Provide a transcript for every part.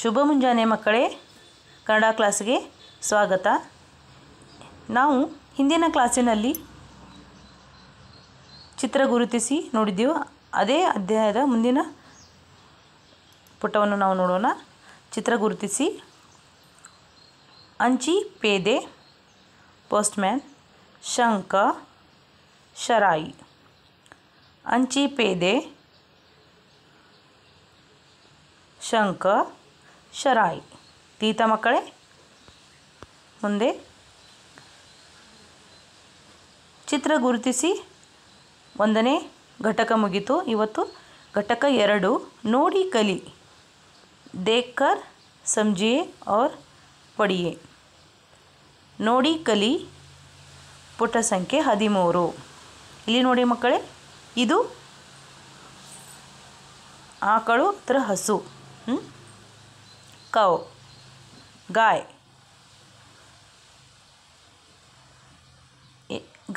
ಶುಭ ಮುಂಜಾನೆ ಮಕ್ಕಳೇ ಕನ್ನಡ ಕ್ಲಾಸ್ಗೆ ಸ್ವಾಗತ ನಾವು ಹಿಂದಿನ ಕ್ಲಾಸಿನಲ್ಲಿ ಚಿತ್ರ ಗುರುತಿಸಿ ನೋಡಿದ್ದೆವು ಅದೇ ಅಧ್ಯಾಯದ ಮುಂದಿನ ಪುಟವನ್ನು ನಾವು ನೋಡೋಣ ಚಿತ್ರ ಗುರುತಿಸಿ ಅಂಚಿ ಪೇದೆ ಮ್ಯಾನ್ ಶಂಕ ಶರಾಯಿ ಅಂಚಿ ಪೇದೆ ಶಂಕ ಶರಾಯಿ ತೀತ ಮಕ್ಕಳೇ ಮುಂದೆ ಚಿತ್ರ ಗುರುತಿಸಿ ಒಂದನೇ ಘಟಕ ಮುಗಿತು ಇವತ್ತು ಘಟಕ ಎರಡು ನೋಡಿ ಕಲಿ ದೇಖರ್ ಸಂಜೆ ಔರ್ ಪಡಿಯೆ ನೋಡಿ ಕಲಿ ಪುಟ ಸಂಖ್ಯೆ ಹದಿಮೂರು ಇಲ್ಲಿ ನೋಡಿ ಮಕ್ಕಳೇ ಇದು ಆಕಳು ಹತ್ರ ಹಸು ಹ್ಞೂ कौ गाय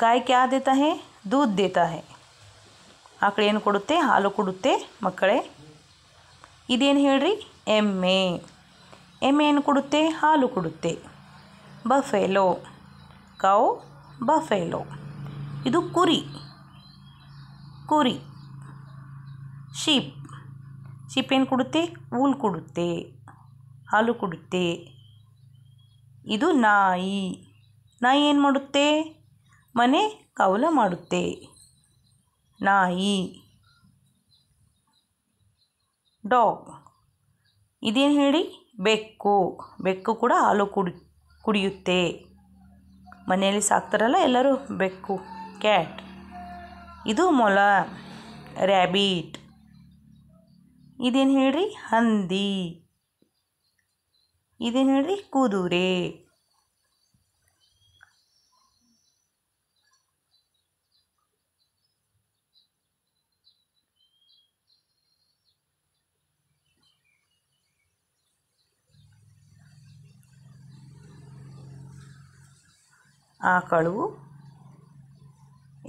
गाय क्या देता है दूध देता है आकड़ेन को हालू को मकड़े इेन है एमे एमेन को हालू को बफेलो कौ बफेलो इरी कुरी शीप शीपेन को ऊल को ಹಾಲು ಕುಡುತ್ತೆ ಇದು ನಾಯಿ ನಾಯಿ ಏನು ಮಾಡುತ್ತೆ ಮನೆ ಕಾವಲು ಮಾಡುತ್ತೆ ನಾಯಿ ಡಾಗ್ ಇದೇನು ಹೇಳಿ ಬೆಕ್ಕು ಬೆಕ್ಕು ಕೂಡ ಹಾಲು ಕುಡಿ ಕುಡಿಯುತ್ತೆ ಮನೆಯಲ್ಲಿ ಸಾಕ್ತಾರಲ್ಲ ಎಲ್ಲರೂ ಬೆಕ್ಕು ಕ್ಯಾಟ್ ಇದು ಮೊಲ ರ್ಯಾಬಿಟ್ ಇದೇನು ಹೇಳಿ ಹಂದಿ ಇದೇ ಹೇಳ್ರಿ ಕುದುರೆ ಆಕಳು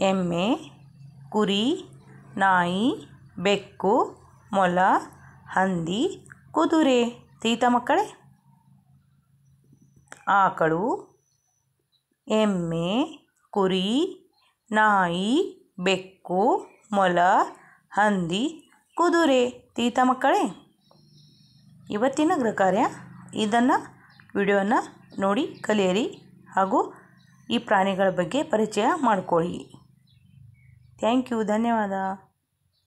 ಎಮ್ಮೆ ಕುರಿ ನಾಯಿ ಬೆಕ್ಕು ಮೊಲ ಹಂದಿ ಕುದುರೆ ಸೀತ ಮಕ್ಕಳೇ ಆಕಳು ಎಮ್ಮೆ ಕುರಿ ನಾಯಿ ಬೆಕ್ಕು ಮೊಲ ಹಂದಿ ಕುದುರೆ ತೀತ ಮಕ್ಕಳೇ ಇವತ್ತಿನ ಗೃಹ ಕಾರ್ಯ ಇದನ್ನು ವಿಡಿಯೋನ ನೋಡಿ ಕಲಿಯರಿ, ಹಾಗೂ ಈ ಪ್ರಾಣಿಗಳ ಬಗ್ಗೆ ಪರಿಚಯ ಮಾಡಿಕೊಳ್ಳಿ ಥ್ಯಾಂಕ್ ಯು ಧನ್ಯವಾದ